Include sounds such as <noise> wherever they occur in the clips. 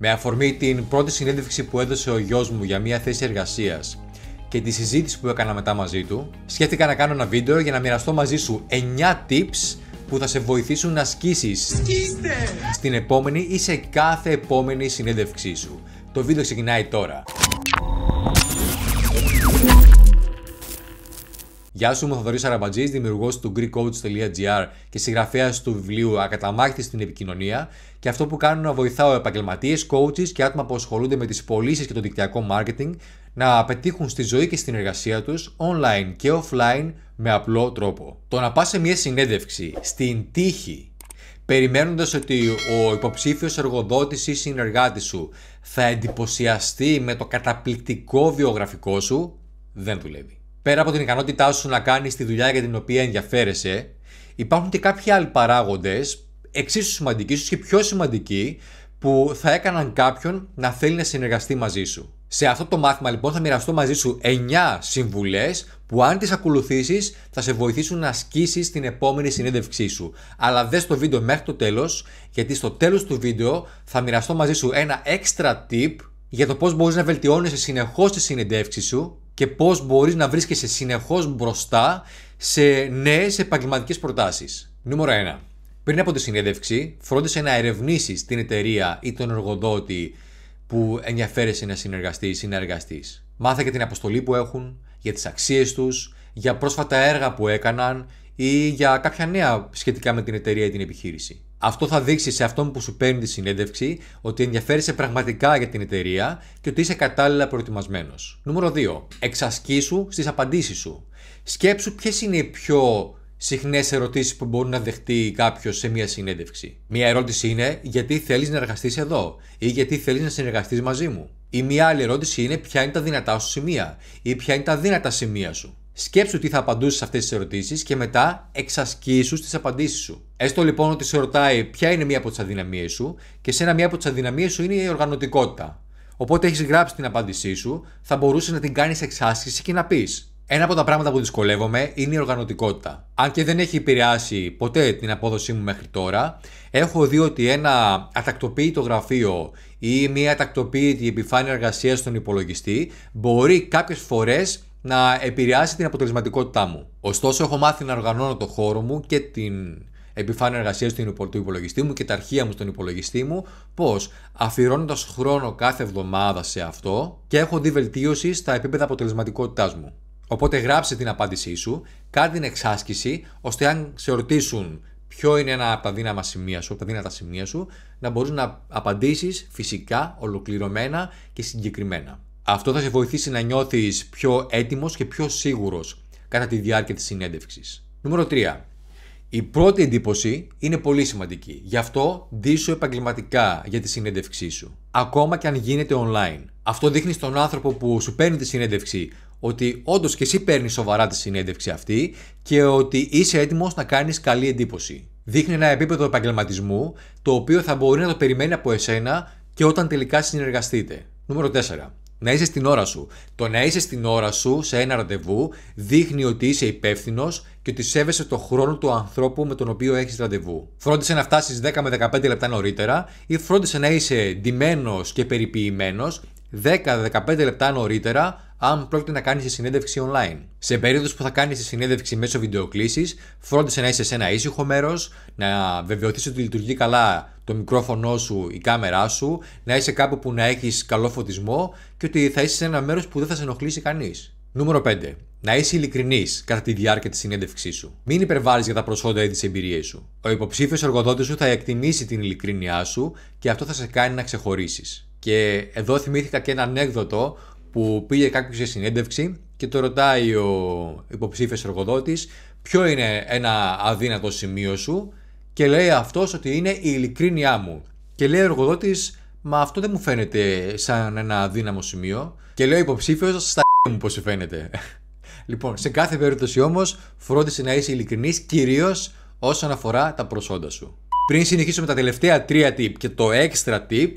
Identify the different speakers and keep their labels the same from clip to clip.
Speaker 1: Με αφορμή την πρώτη συνέντευξη που έδωσε ο γιος μου για μια θέση εργασίας και τη συζήτηση που έκανα μετά μαζί του, σκέφτηκα να κάνω ένα βίντεο για να μοιραστώ μαζί σου 9 tips που θα σε βοηθήσουν να σκίσεις στην επόμενη ή σε κάθε επόμενη συνέντευξή σου. Το βίντεο ξεκινάει τώρα. Γεια σου, είμαι ο Θοδωρής Αραμπατζής, δημιουργός του GreekCoach.gr και συγγραφέας του βιβλίου Ακαταμάχητη στην επικοινωνία. Και αυτό που κάνω να βοηθάω επαγγελματίες, coaches και άτομα που ασχολούνται με τις πωλήσεις και το δικτυακό marketing να πετύχουν στη ζωή και στην εργασία τους online και offline με απλό τρόπο. Το να πας σε μια συνέντευξη στην τύχη περιμένοντας ότι ο υποψήφιος εργοδότης ή συνεργάτης σου θα εντυπωσιαστεί με το καταπληκτικό βιογραφικό σου, δεν δουλεύει πέρα από την ικανότητά σου να κάνεις τη δουλειά για την οποία ενδιαφέρεσαι, υπάρχουν και κάποιοι άλλοι παράγοντες, εξίσου σημαντικοί, ίσως και πιο σημαντικοί, που θα έκαναν κάποιον να θέλει να συνεργαστεί μαζί σου. Σε αυτό το μάθημα λοιπόν θα μοιραστώ μαζί σου 9 συμβουλές που αν τις ακολουθήσεις θα σε βοηθήσουν να ασκήσεις την επόμενη συνέντευξή σου. Αλλά δες το βίντεο μέχρι το τέλος γιατί στο τέλος του βίντεο θα μοιραστώ μαζί σου ένα extra tip για το πώς μπορείς να βελτιώνεις συνεχώς τη συνεντεύξη σου και πώς μπορείς να βρίσκεσαι συνεχώς μπροστά σε νέες επαγγελματικές προτάσεις. Νούμερο 1. Πριν από τη συνέντευξη, φρόντισε να ερευνήσεις την εταιρεία ή τον εργοδότη που ενδιαφέρεσαι να συνεργαστείς ή να εργαστείς. Μάθε για την αποστολή που έχουν, για τις αξίες τους, για πρόσφατα έργα που έκαναν ή για κάποια νέα σχετικά με την εταιρεία ή την επιχείρηση. Αυτό θα δείξει σε αυτόν που σου παίρνει τη συνέντευξη ότι ενδιαφέρεσαι πραγματικά για την εταιρεία και ότι είσαι κατάλληλα προετοιμασμένος. Νούμερο 2. Εξασκήσου στις απαντήσεις σου. Σκέψου ποιες είναι οι πιο συχνές ερωτήσεις που μπορεί να δεχτεί κάποιος σε μία συνέντευξη. Μία ερώτηση είναι γιατί θέλεις να εργαστείς εδώ ή γιατί θέλεις να συνεργαστείς μαζί μου. Ή μία άλλη ερώτηση είναι ποια είναι τα δυνατά σου σημεία ή ποια είναι τα δύνατα σημεία σου. Σκέψου τι θα απαντούσες σε αυτές τις ερωτήσεις και μετά εξασκήσου τι απαντήσεις σου. Έστω λοιπόν ότι σε ρωτάει ποια είναι μία από τις αδυναμίες σου και σε ένα μία από τις αδυναμίες σου είναι η οργανωτικότητα. Οπότε έχεις γράψει την απάντησή σου, θα μπορούσες να την κάνεις εξάσκηση και να πεις. Ένα από τα πράγματα που δυσκολεύομαι είναι η οργανωτικότητα. Αν και δεν έχει επηρεάσει ποτέ την απόδοσή μου μέχρι τώρα, έχω δει ότι ένα ατακτοποίητο γραφείο ή μια ατακτοποίητη επιφάνεια εργασίας στον υπολογιστή μπορεί κάποιες φορές να επηρεάσει την αποτελεσματικότητά μου. Ωστόσο, έχω μάθει να οργανώνω το χώρο μου και την επιφάνεια εργασίας του υπολογιστή μου και τα αρχεία μου στον υπολογιστή μου. Πώς αφιερώνοντας χρόνο κάθε εβδομάδα σε αυτό και έχω δει βελτίωση στα επίπεδα αποτελεσματικότητάς μου. Οπότε γράψε την απάντησή σου, κάνε την εξάσκηση, ώστε αν σε ρωτήσουν ποιο είναι ένα από τα δύναμα σημεία σου, από τα δύνατα σημεία σου, να μπορείς να απαντήσεις φυσικά, ολοκληρωμένα και συγκεκριμένα. Αυτό θα σε βοηθήσει να νιώθεις πιο έτοιμος και πιο σίγουρος κατά τη διάρκεια της συνέντευξης. Νούμερο 3. Η πρώτη εντύπωση είναι πολύ σημαντική. Γι' αυτό ντύσου επαγγελματικά για τη συνέντευξή σου. Ακόμα και αν γίνεται online. Αυτό δείχνει στον άνθρωπο που σου παίρνει τη συνέντευξη ότι όντως και εσύ παίρνεις σοβαρά τη συνέντευξη αυτή και ότι είσαι έτοιμος να κάνεις καλή εντύπωση. Δείχνει ένα επίπεδο επαγγελματισμού το οποίο θα μπορεί να το περιμένει από εσένα και όταν τελικά συνεργαστείτε. Νούμερο 4. Να είσαι στην ώρα σου. Το να είσαι στην ώρα σου σε ένα ραντεβού δείχνει ότι είσαι υπεύθυνος και ότι σέβεσαι το χρόνο του ανθρώπου με τον οποίο έχεις ραντεβού. Φρόντισε να φτάσεις 10 με 15 λεπτά νωρίτερα ή φρόντισε να είσαι ντυμένος και περιποιημένος 10-15 λεπτά νωρίτερα αν πρόκειται να κάνεις τη συνέντευξη online. Σε περίπτωση που θα κάνεις τη συνέντευξη μέσω βιντεοκλήσης, φρόντισε να είσαι σε ένα ήσυχο μέρος, να βεβαιωθείς ότι λειτουργεί καλά το μικρόφωνο σου, η κάμερά σου, να είσαι κάπου που να έχεις καλό φωτισμό και ότι θα είσαι σε ένα μέρος που δεν θα σε ενοχλήσει κανείς. Νούμερο 5. Να είσαι ειλικρινής κατά τη διάρκεια της συνέντευξής σου. Μην υπερβάλλεις για τα προσόντα ή τις εμπειρίες σου. Ο υποψήφιος εργοδότης σου θα εκτιμήσει την ειλικρίνειά σου και αυτό θα σε κάνει να ξεχωρίσεις. Και εδώ θυμήθηκα και ένα ανέκδοτο που πήγε κάποιος σε συνέντευξη και το ρωτάει ο υποψήφιος εργοδότης ποιο είναι ένα αδύνατο σημείο σου και λέει αυτός ότι είναι η ειλικρίνειά μου. Και λέει ο εργοδότης μα αυτό δεν μου φαίνεται σαν ένα αδύναμο σημείο και λέει ο υποψήφιος στα μου πως φαίνεται. <laughs> Λοιπόν, σε κάθε περίπτωση όμως, φρόντισε να είσαι ειλικρινής, κυρίως όσον αφορά τα προσόντα σου. Πριν συνεχίσουμε τα τελευταία τρία tip και το extra tip,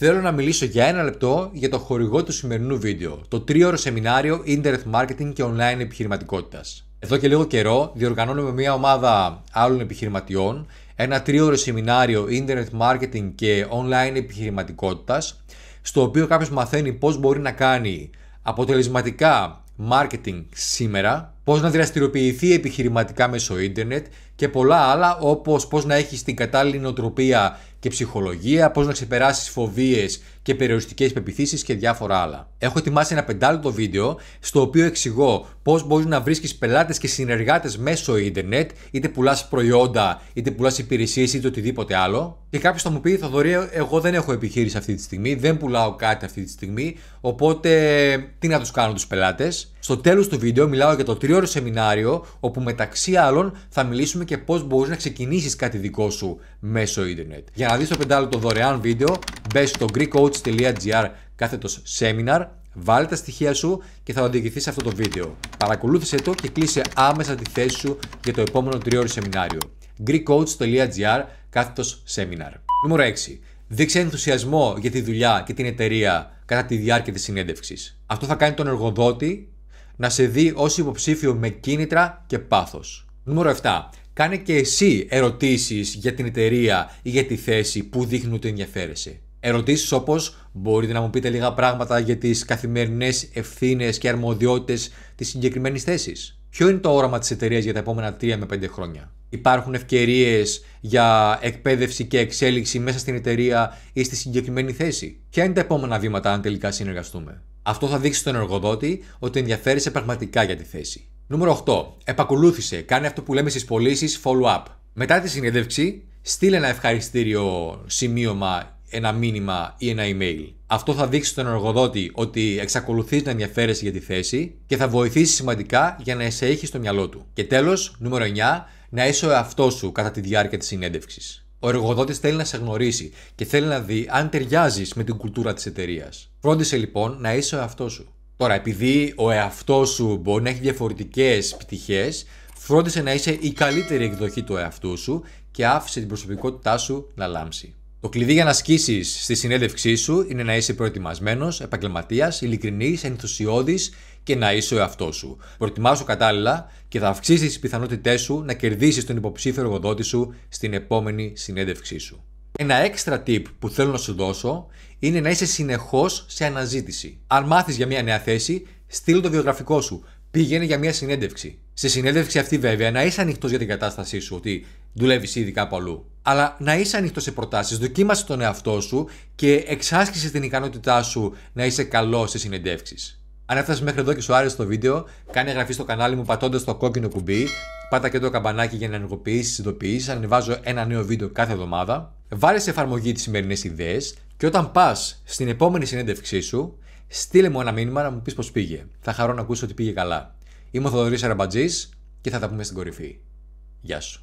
Speaker 1: Θέλω να μιλήσω για ένα λεπτό για το χορηγό του σημερινού βίντεο, το 3 τρίωρο σεμινάριο Internet Marketing και Online Επιχειρηματικότητας. Εδώ και λίγο καιρό διοργανώνουμε μια ομάδα άλλων επιχειρηματιών ένα τρίωρο σεμινάριο Internet Marketing και Online Επιχειρηματικότητας, στο οποίο κάποιος μαθαίνει πώς μπορεί να κάνει αποτελεσματικά marketing σήμερα, πώς να δραστηριοποιηθεί επιχειρηματικά μέσω ίντερνετ και πολλά άλλα όπως πώς να έχει την κατάλληλη νοοτροπία και ψυχολογία, πώς να ξεπεράσεις φοβίες και περιοριστικές πεπιθήσεις και διάφορα άλλα. Έχω ετοιμάσει ένα πεντάλεπτο βίντεο στο οποίο εξηγώ πώς μπορείς να βρίσκεις πελάτες και συνεργάτες μέσω ίντερνετ, είτε πουλάς προϊόντα, είτε πουλάς υπηρεσίες, είτε οτιδήποτε άλλο. Και κάποιος θα μου πει, Θοδωρή, εγώ δεν έχω επιχείρηση αυτή τη στιγμή, δεν πουλάω κάτι αυτή τη στιγμή, οπότε τι να τους κάνω τους πελάτες. Στο τέλος του βίντεο μιλάω για το τριώρο σεμινάριο, όπου μεταξύ άλλων θα μιλήσουμε και πώς μπορείς να ξεκινήσεις κάτι δικό σου μέσω ίντερνετ. Για να δεις το πεντάλεπτο δωρεάν βίντεο, μπες στο Greek Coach coach.gr κάθετος seminar, βάλε τα στοιχεία σου και θα οδηγηθεί σε αυτό το βίντεο. Παρακολούθησε το και κλείσε άμεσα τη θέση σου για το επόμενο τριώριο σεμινάριο. GreekCoach.gr κάθετος seminar. Νούμερο 6. Δείξε ενθουσιασμό για τη δουλειά και την εταιρεία κατά τη διάρκεια της συνέντευξης. Αυτό θα κάνει τον εργοδότη να σε δει ως υποψήφιο με κίνητρα και πάθος. Νούμερο 7. Κάνε και εσύ ερωτήσεις για την εταιρεία ή για τη θέση που δείχνουν ότι ενδιαφέρεσαι. Ερωτήσεις όπως μπορείτε να μου πείτε λίγα πράγματα για τις καθημερινές ευθύνες και αρμοδιότητες της συγκεκριμένης θέσης. Ποιο είναι το όραμα της εταιρείας για τα επόμενα 3 με 5 χρόνια. Υπάρχουν ευκαιρίες για εκπαίδευση και εξέλιξη μέσα στην εταιρεία ή στη συγκεκριμένη θέση. Ποια είναι τα επόμενα βήματα αν τελικά συνεργαστούμε. Αυτό θα δείξει στον εργοδότη ότι ενδιαφέρεσαι πραγματικά για τη θέση. Νούμερο 8. Επακολούθησε. Κάνε αυτό που λέμε στις πωλήσεις follow-up. Μετά τη συνέντευξη, στείλε ένα ευχαριστήριο σημείωμα ένα μήνυμα ή ένα email. Αυτό θα δείξει στον εργοδότη ότι εξακολουθεί να ενδιαφέρεσαι για τη θέση και θα βοηθήσει σημαντικά για να σε έχει στο μυαλό του. Και τέλος, νούμερο 9, να είσαι ο εαυτός σου κατά τη διάρκεια της συνέντευξης. Ο εργοδότης θέλει να σε γνωρίσει και θέλει να δει αν ταιριάζεις με την κουλτούρα της εταιρείας. Φρόντισε λοιπόν να είσαι ο εαυτός σου. Τώρα, επειδή ο εαυτός σου μπορεί να έχει διαφορετικές πτυχές, φρόντισε να είσαι η καλύτερη εκδοχή του εαυτού σου και άφησε την προσωπικότητά σου να λάμψει. Το κλειδί για να ασκήσει στη συνέντευξή σου είναι να είσαι προετοιμασμένος, επαγγελματίας, ειλικρινής, ενθουσιώδης και να είσαι ο εαυτός σου. Προετοιμάσου κατάλληλα και θα αυξήσεις τις πιθανότητές σου να κερδίσεις τον υποψήφιο εργοδότη σου στην επόμενη συνέντευξή σου. Ένα έξτρα tip που θέλω να σου δώσω είναι να είσαι συνεχώς σε αναζήτηση. Αν μάθεις για μια νέα θέση, στείλ το βιογραφικό σου. Πήγαινε για μια συνέντευξη. Στη συνέντευξη αυτή, βέβαια, να είσαι ανοιχτός για την κατάστασή σου. Ότι δουλεύεις ήδη κάπου αλλού. Αλλά να είσαι ανοιχτός σε προτάσεις, δοκίμασε τον εαυτό σου και εξάσκησε την ικανότητά σου να είσαι καλός σε συνεντεύξεις. Αν έφτασες μέχρι εδώ και σου άρεσε το βίντεο, κάνε εγγραφή στο κανάλι μου πατώντας το κόκκινο κουμπί. Πάτα και το καμπανάκι για να ενεργοποιήσεις τι ειδοποιήσει. Ανεβάζω ένα νέο βίντεο κάθε εβδομάδα. Βάλε σε εφαρμογή τις σημερινές ιδέες και όταν πας στην επόμενη συνέντευξή σου, στείλε μου ένα μήνυμα να μου πεις πώς πήγε. Θα χαρώ να ακούσω ότι πήγε καλά. Είμαι ο Θοδωρής και θα τα πούμε στην κορυφή. Γεια σου.